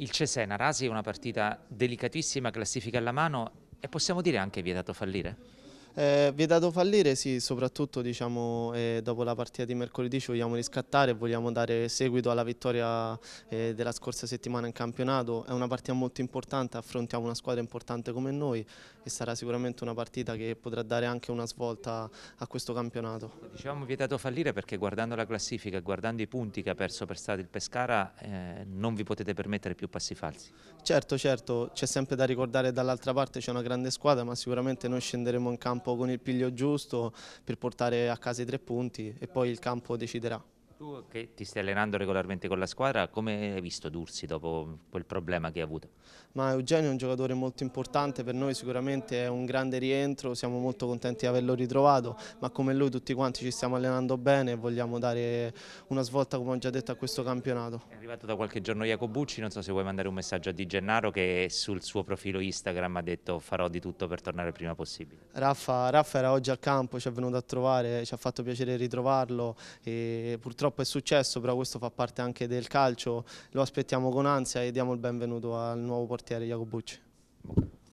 Il Cesena Rasi è una partita delicatissima, classifica alla mano e possiamo dire anche vietato fallire? Eh, vietato fallire sì, soprattutto diciamo, eh, dopo la partita di mercoledì ci vogliamo riscattare e vogliamo dare seguito alla vittoria eh, della scorsa settimana in campionato. È una partita molto importante, affrontiamo una squadra importante come noi e sarà sicuramente una partita che potrà dare anche una svolta a questo campionato. Diciamo vietato fallire perché guardando la classifica, guardando i punti che ha perso per strada il Pescara, eh, non vi potete permettere più passi falsi. Certo, certo, c'è sempre da ricordare dall'altra parte c'è una grande squadra ma sicuramente noi scenderemo in campo campo con il piglio giusto per portare a casa i tre punti e poi il campo deciderà. Tu che ti stai allenando regolarmente con la squadra, come hai visto Dursi dopo quel problema che hai avuto? Ma Eugenio è un giocatore molto importante per noi, sicuramente è un grande rientro, siamo molto contenti di averlo ritrovato, ma come lui tutti quanti ci stiamo allenando bene e vogliamo dare una svolta, come ho già detto, a questo campionato. È arrivato da qualche giorno Jacobucci, non so se vuoi mandare un messaggio a Di Gennaro che sul suo profilo Instagram ha detto farò di tutto per tornare il prima possibile. Raffa, Raffa era oggi al campo, ci è venuto a trovare, ci ha fatto piacere ritrovarlo e purtroppo purtroppo è successo, però questo fa parte anche del calcio, lo aspettiamo con ansia e diamo il benvenuto al nuovo portiere Jacobucci.